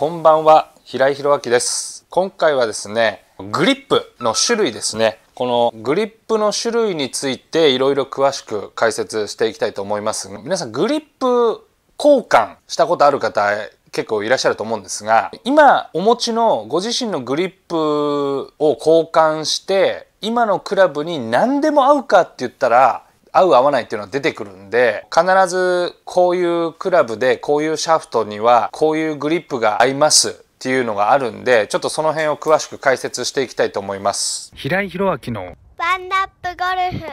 こんばんは平井弘明です今回はですねグリップの種類ですねこのグリップの種類についていろいろ詳しく解説していきたいと思います皆さんグリップ交換したことある方結構いらっしゃると思うんですが今お持ちのご自身のグリップを交換して今のクラブに何でも合うかって言ったら合う合わないっていうのは出てくるんで必ずこういうクラブでこういうシャフトにはこういうグリップが合いますっていうのがあるんでちょっとその辺を詳しく解説していきたいと思います平井博明のワンナップゴルフ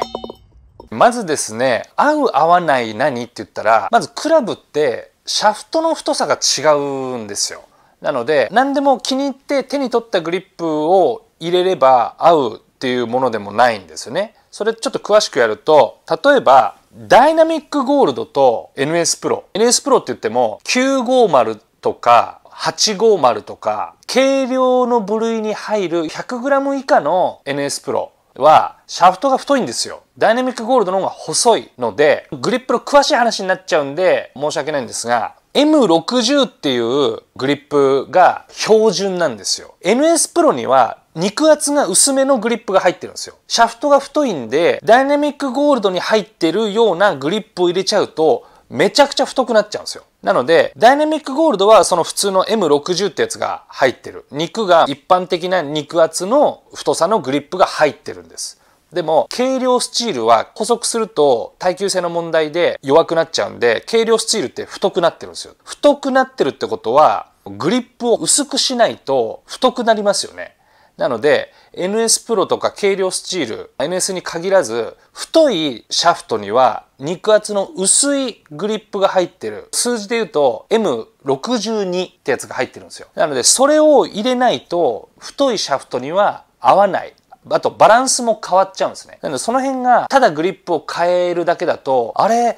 まずですね合う合わない何って言ったらまずクラブってシャフトの太さが違うんですよなので何でも気に入って手に取ったグリップを入れれば合うっていうものでもないんですよねそれちょっと詳しくやると例えばダイナミックゴールドと NS プロ NS プロって言っても950とか850とか軽量の部類に入る 100g 以下の NS プロはシャフトが太いんですよダイナミックゴールドの方が細いのでグリップの詳しい話になっちゃうんで申し訳ないんですが M60 っていうグリップが標準なんですよ NS プロには肉厚が薄めのグリップが入ってるんですよ。シャフトが太いんで、ダイナミックゴールドに入ってるようなグリップを入れちゃうと、めちゃくちゃ太くなっちゃうんですよ。なので、ダイナミックゴールドはその普通の M60 ってやつが入ってる。肉が一般的な肉厚の太さのグリップが入ってるんです。でも、軽量スチールは補速すると耐久性の問題で弱くなっちゃうんで、軽量スチールって太くなってるんですよ。太くなってるってことは、グリップを薄くしないと太くなりますよね。なので NS プロとか軽量スチール NS に限らず太いシャフトには肉厚の薄いグリップが入ってる数字で言うと M62 ってやつが入ってるんですよなのでそれを入れないと太いシャフトには合わないあとバランスも変わっちゃうんですねなのでその辺がただグリップを変えるだけだとあれ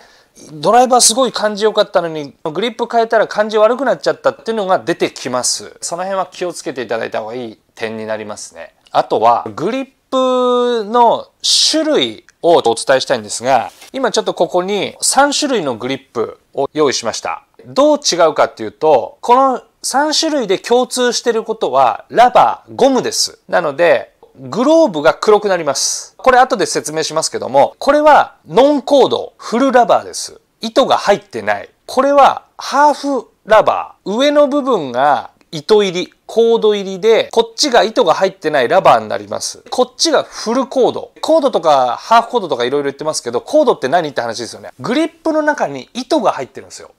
ドライバーすごい感じ良かったのにグリップ変えたら感じ悪くなっちゃったっていうのが出てきますその辺は気をつけていただいた方がいい点になりますね。あとはグリップの種類をお伝えしたいんですが、今ちょっとここに3種類のグリップを用意しました。どう違うかっていうと、この3種類で共通してることは、ラバー、ゴムです。なので、グローブが黒くなります。これ後で説明しますけども、これはノンコード、フルラバーです。糸が入ってない。これはハーフラバー。上の部分が糸入り、コード入りで、こっちが糸が入ってないラバーになります。こっちがフルコード。コードとかハーフコードとかいろいろ言ってますけど、コードって何って話ですよね。グリップの中に糸が入ってるんですよ。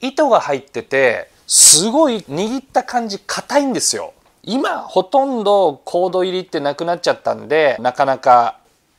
糸が入ってて、すごい握った感じ硬いんですよ。今ほとんどコード入りってなくなっちゃったんでなかなか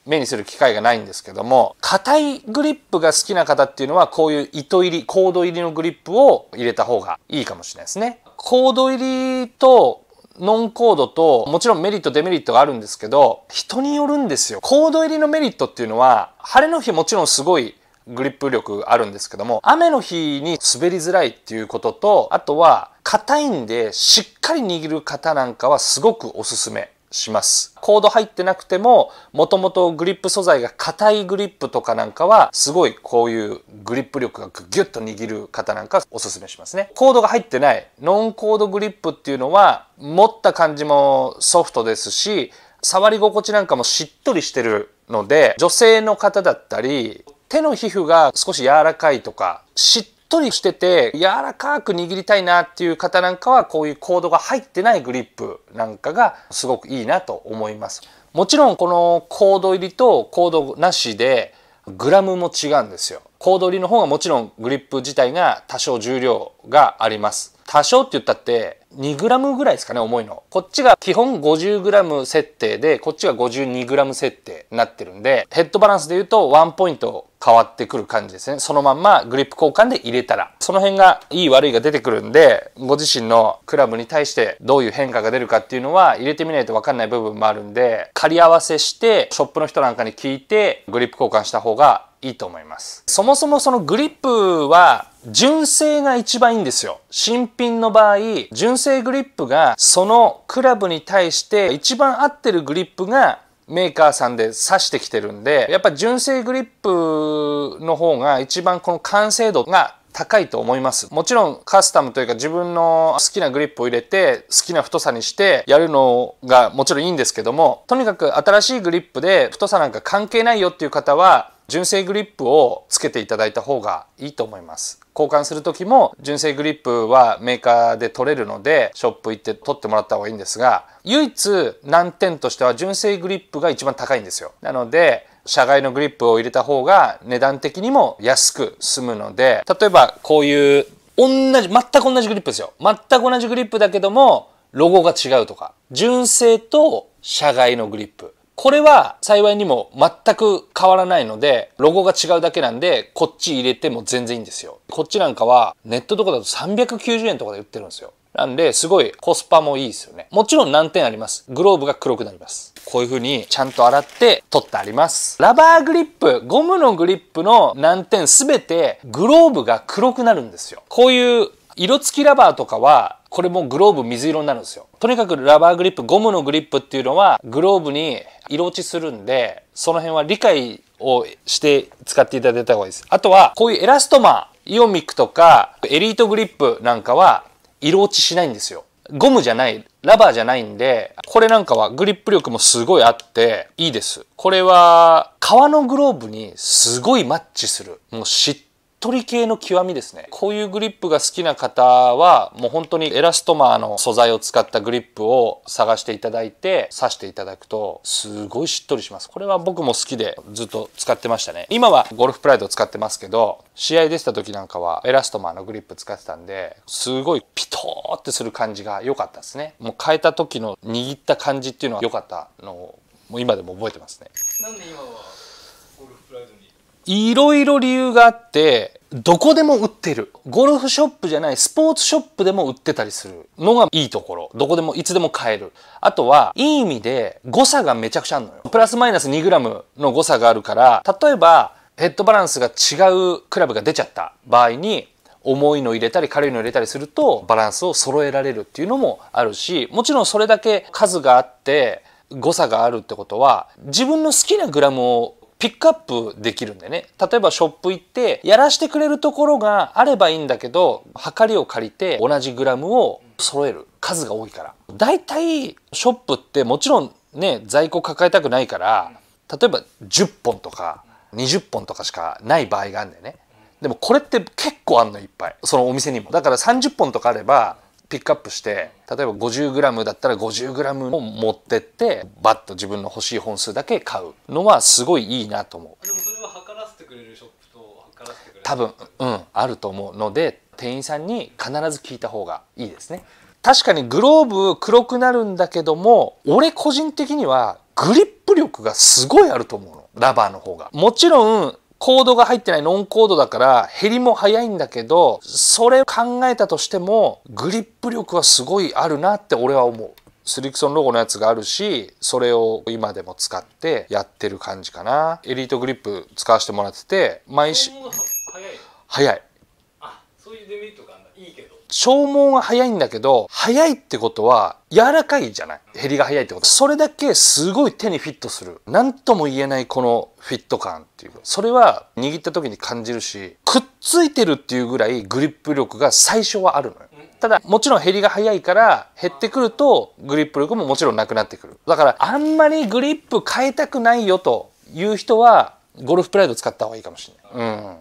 目にする機会がないんですけども、硬いグリップが好きな方っていうのは、こういう糸入り、コード入りのグリップを入れた方がいいかもしれないですね。コード入りとノンコードと、もちろんメリット、デメリットがあるんですけど、人によるんですよ。コード入りのメリットっていうのは、晴れの日もちろんすごいグリップ力あるんですけども、雨の日に滑りづらいっていうことと、あとは、硬いんで、しっかり握る方なんかはすごくおすすめ。します。コード入ってなくても、もともとグリップ素材が硬いグリップとかなんかは、すごいこういうグリップ力がギュッと握る方なんかおすすめしますね。コードが入ってない、ノンコードグリップっていうのは、持った感じもソフトですし、触り心地なんかもしっとりしてるので、女性の方だったり、手の皮膚が少し柔らかいとか、しっとりしてて柔らかく握りたいなっていう方なんかはこういうコードが入ってないグリップなんかがすごくいいなと思いますもちろんこのコード入りとコードなしでグラムも違うんですよコード入りの方がもちろんグリップ自体が多少重量があります多少って言ったって 2g ぐらいですかね重いのこっちが基本 50g 設定でこっちが 52g 設定になってるんでヘッドバランスで言うとワンポイント変わってくる感じですねそのまんまグリップ交換で入れたらその辺がいい悪いが出てくるんでご自身のクラブに対してどういう変化が出るかっていうのは入れてみないと分かんない部分もあるんで借り合わせしてショップの人なんかに聞いてグリップ交換した方がいいと思いますそもそもそのグリップは純正が一番いいんですよ新品の場合純性グリップがそのクラブに対して一番合ってるグリップがメーカーさんで刺してきてるんでやっぱ純正グリップの方が一番この完成度が高いと思いますもちろんカスタムというか自分の好きなグリップを入れて好きな太さにしてやるのがもちろんいいんですけどもとにかく新しいグリップで太さなんか関係ないよっていう方は純正グリップをつけていただいた方がいいと思います交換する時も純正グリップはメーカーで取れるのでショップ行って取ってもらった方がいいんですが唯一難点としては純正グリップが一番高いんですよなので社外のグリップを入れた方が値段的にも安く済むので例えばこういう同じ全く同じグリップですよ全く同じグリップだけどもロゴが違うとか純正と社外のグリップこれは幸いにも全く変わらないので、ロゴが違うだけなんで、こっち入れても全然いいんですよ。こっちなんかはネットとかだと390円とかで売ってるんですよ。なんで、すごいコスパもいいですよね。もちろん難点あります。グローブが黒くなります。こういう風にちゃんと洗って取ってあります。ラバーグリップ、ゴムのグリップの難点すべてグローブが黒くなるんですよ。こういう色付きラバーとかはこれもグローブ水色になるんですよ。とにかくラバーグリップ、ゴムのグリップっていうのはグローブに色落ちするんで、その辺は理解をして使っていただいた方がいいです。あとは、こういうエラストマー、イオミックとか、エリートグリップなんかは、色落ちしないんですよ。ゴムじゃない、ラバーじゃないんで、これなんかはグリップ力もすごいあって、いいです。これは、革のグローブにすごいマッチする。もうしっとり系の極みですねこういうグリップが好きな方はもう本当にエラストマーの素材を使ったグリップを探していただいて刺していただくとすごいしっとりしますこれは僕も好きでずっと使ってましたね今はゴルフプライドを使ってますけど試合出てた時なんかはエラストマーのグリップ使ってたんですごいピトーってする感じが良かったですねもう変えた時の握った感じっていうのは良かったのをもう今でも覚えてますねなんで今はいろいろ理由があってどこでも売ってるゴルフショップじゃないスポーツショップでも売ってたりするのがいいところどこでもいつでも買えるあとはいい意味で誤差がめちゃくちゃあるのよプラスマイナス 2g の誤差があるから例えばヘッドバランスが違うクラブが出ちゃった場合に重いの入れたり軽いの入れたりするとバランスを揃えられるっていうのもあるしもちろんそれだけ数があって誤差があるってことは自分の好きなグラムをピックアップできるんでね例えばショップ行ってやらしてくれるところがあればいいんだけど測りを借りて同じグラムを揃える数が多いからだいたいショップってもちろんね在庫抱えたくないから例えば10本とか20本とかしかない場合があるんだよねでもこれって結構あんのいっぱいそのお店にもだから30本とかあればピックアップして例えば 50g だったら 50g を持ってってバッと自分の欲しい本数だけ買うのはすごいいいなと思うでもそれは測らせてくれるショップと測らせてくれる多分うんあると思うので店員さんに必ず聞いた方がいいですね確かにグローブ黒くなるんだけども俺個人的にはグリップ力がすごいあると思うのラバーの方がもちろんコードが入ってないノンコードだから減りも早いんだけどそれを考えたとしてもグリップ力はすごいあるなって俺は思うスリクソンロゴのやつがあるしそれを今でも使ってやってる感じかなエリートグリップ使わせてもらってて毎週早い早いあそういうデメリッ消耗が早いんだけど早いってことは柔らかいじゃない減りが早いってことそれだけすごい手にフィットする何とも言えないこのフィット感っていうそれは握った時に感じるしくっついてるっていうぐらいグリップ力が最初はあるのよただもちろん減りが早いから減ってくるとグリップ力ももちろんなくなってくるだからあんまりグリップ変えたくないよという人はゴルフプライド使った方がいいかもしれない、うん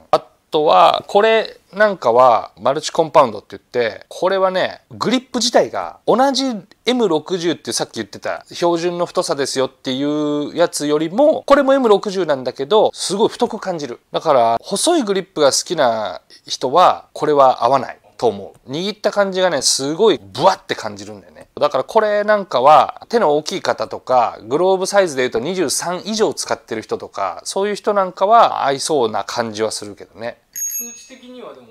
とはこれなんかはマルチコンパウンドって言ってこれはねグリップ自体が同じ M60 ってさっき言ってた標準の太さですよっていうやつよりもこれも M60 なんだけどすごい太く感じるだから細いグリップが好きな人はこれは合わないと思う握った感じがねすごいブワって感じるんだよねだからこれなんかは手の大きい方とかグローブサイズでいうと23以上使ってる人とかそういう人なんかは合いそうな感じはするけどね数値的にはでも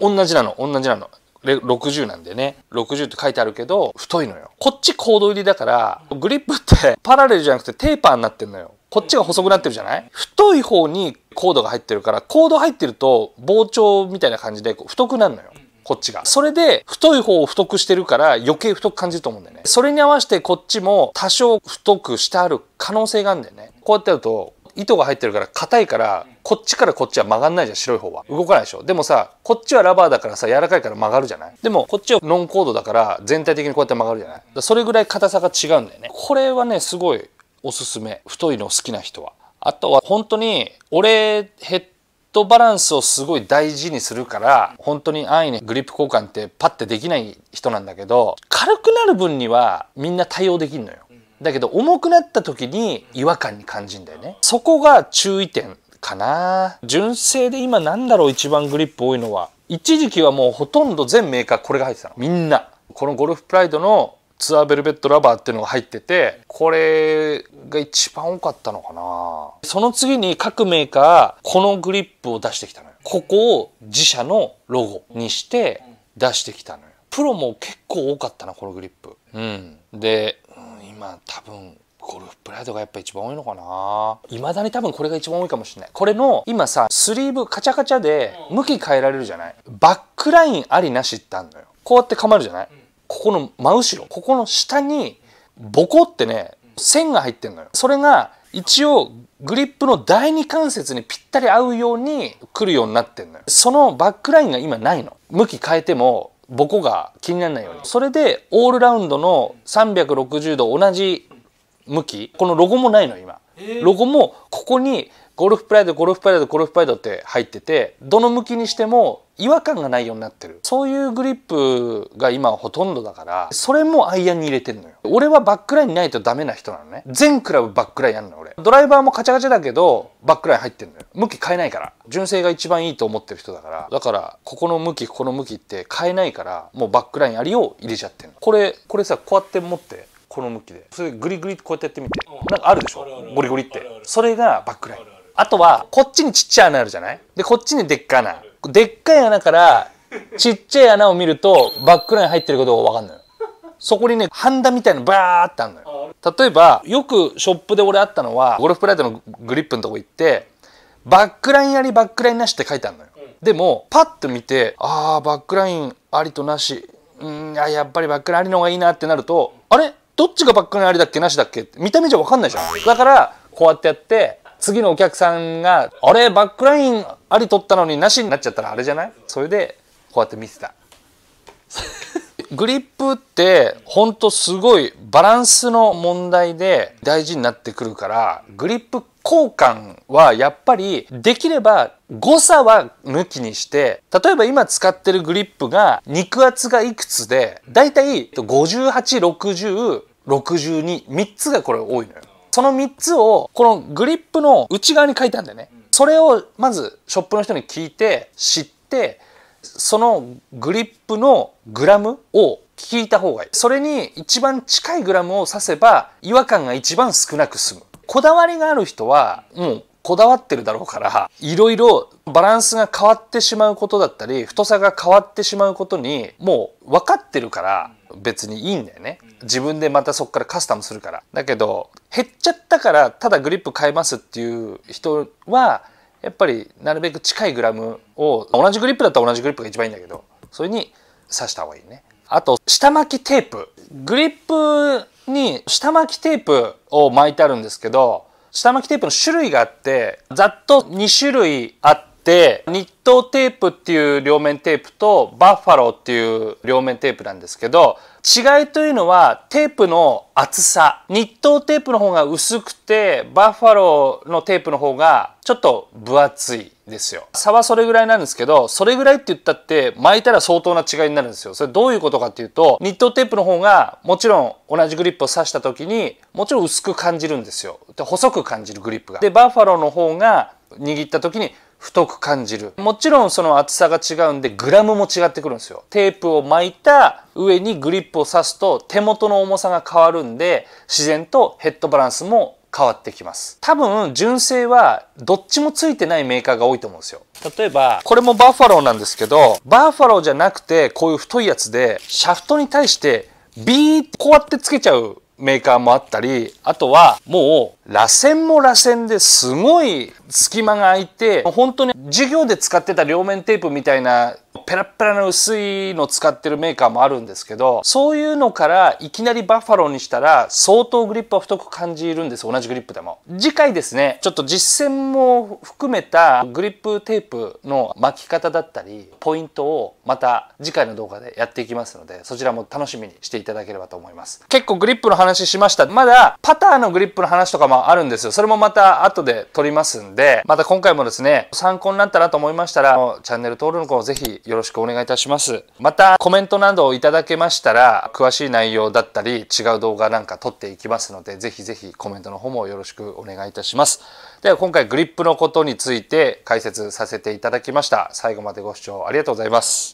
同じなの同じなの60なんでね60って書いてあるけど太いのよこっちコード入りだからグリップってパラレルじゃなくてテーパーになってんのよこっちが細くなってるじゃない太い方にコードが入ってるからコード入ってると膨張みたいな感じで太くなるのよこっちが。それで、太い方を太くしてるから余計太く感じると思うんだよね。それに合わせてこっちも多少太くしてある可能性があるんだよね。こうやってやると、糸が入ってるから硬いからこっちからこっちは曲がんないじゃん白い方は動かないでしょでもさこっちはラバーだからさ柔らかいから曲がるじゃないでもこっちはノンコードだから全体的にこうやって曲がるじゃないそれぐらい硬さが違うんだよねこれはねすごいおすすめ太いの好きな人はあとは本当に俺ヘットバランスをすごい大事にするから本当に安易にグリップ交換ってパッてできない人なんだけど軽くなる分にはみんな対応できるのよ。だけど重くなった時に違和感に感じんだよね。そこが注意点かな。純正で今なんだろう一番グリップ多いのは。一時期はもうほとんど全メーカーこれが入ってたの。みんな。このゴルフプライドのツアーベルベットラバーっていうのが入っててこれが一番多かったのかなその次に各メーカーこのグリップを出してきたのよここを自社のロゴにして出してきたのよプロも結構多かったなこのグリップうんで、うん、今多分ゴルフプライドがやっぱ一番多いのかないまだに多分これが一番多いかもしれないこれの今さスリーブカチャカチャで向き変えられるじゃないバックラインありなしってあんのよこうやって構えるじゃない、ここの真後ろここの下にボコってね線が入ってんのよそれが一応グリップの第二関節にぴったり合うように来るようになってんのよそのバックラインが今ないの向き変えてもボコが気にならないようにそれでオールラウンドの360度同じ向きこのロゴもないの今ロゴもここにゴルフプライドゴルフプライドゴルフプライドって入っててどの向きにしても違和感がないようになってるそういうグリップが今ほとんどだからそれもアイアンに入れてんのよ俺はバックラインにないとダメな人なのね全クラブバックラインやんの俺ドライバーもカチャカチャだけどバックライン入ってんのよ向き変えないから純正が一番いいと思ってる人だからだからここの向きここの向きって変えないからもうバックラインありを入れちゃってんのこれこれさこうやって持ってこの向きでそれグリグリってこうやってやってみてなんかあるでしょゴリゴリってそれがバックラインあとはこっちにちっちゃい穴あるじゃないでこっちにでっかい穴でっかい穴からちっちゃい穴を見るとバックライン入ってることが分かんないそこにねハンダみたいなバーってあるのよ例えばよくショップで俺あったのはゴルフプライドのグリップのとこ行ってバックラインありバックラインなしって書いてあるのよ、でもパッと見てああバックラインありとなしうんあやっぱりバックラインありの方がいいなってなるとあれどっちがバックラインありだっけなしだっけ見た目じゃ分かんないじゃんだからこうやってやって次のお客さんが、あれ、バックラインあり取ったのになしになっちゃったらあれじゃないそれで、こうやって見てた。グリップってほんとすごいバランスの問題で大事になってくるからグリップ交換はやっぱりできれば誤差は抜きにして例えば今使ってるグリップが肉厚がいくつでだいたい586062 3つがこれ多いのよ。その3つをこのグリップの内側に書いたんだよね。それをまずショップの人に聞いて知ってそのグリップのグラムを聞いた方がいい。それに一番近いグラムを指せば違和感が一番少なく済む。こだわりがある人はもうこだわってるだろうからいろいろバランスが変わってしまうことだったり太さが変わってしまうことにもう分かってるから別にいいんだよね自分でまたそこからカスタムするからだけど減っちゃったからただグリップ変えますっていう人はやっぱりなるべく近いグラムを同じグリップだったら同じグリップが一番いいんだけどそれに刺した方がいいねあと下巻きテープグリップに下巻きテープを巻いてあるんですけど下巻きテープの種類があってざっと2種類あってってニットテープっていう両面テープとバッファローっていう両面テープなんですけど違いというのはテープの厚さニットテープの方が薄くてバッファローのテープの方がちょっと分厚いですよ差はそれぐらいなんですけどそれぐらいって言ったって巻いたら相当な違いになるんですよそれどういうことかっていうとニットテープの方がもちろん同じグリップを刺した時にもちろん薄く感じるんですよで細く感じるグリップがでバッファローの方が握った時に太く感じる。もちろんその厚さが違うんでグラムも違ってくるんですよ。テープを巻いた上にグリップを刺すと手元の重さが変わるんで自然とヘッドバランスも変わってきます多分純正はどっちもついてないメーカーが多いと思うんですよ例えばこれもバッファローなんですけどバッファローじゃなくてこういう太いやつでシャフトに対してビーってこうやってつけちゃうメーカーもあったりあとはもう螺旋も螺旋ですごい隙間が空いて本当に授業で使ってた両面テープみたいなペラペラの薄いの使ってるメーカーもあるんですけどそういうのからいきなりバッファローにしたら相当グリップは太く感じるんです同じグリップでも次回ですねちょっと実践も含めたグリップテープの巻き方だったりポイントをまた次回の動画でやっていきますのでそちらも楽しみにしていただければと思います結構グリップの話しましたまだパターのグリップの話とかもあるんですよそれもまた後で撮りますんでまた今回もですね参考になったなと思いましたらチャンネル登録の方ぜひよろしくお願いいたします。またコメントなどをいただけましたら、詳しい内容だったり、違う動画なんか撮っていきますので、ぜひぜひコメントの方もよろしくお願いいたします。では今回グリップのことについて解説させていただきました。最後までご視聴ありがとうございます。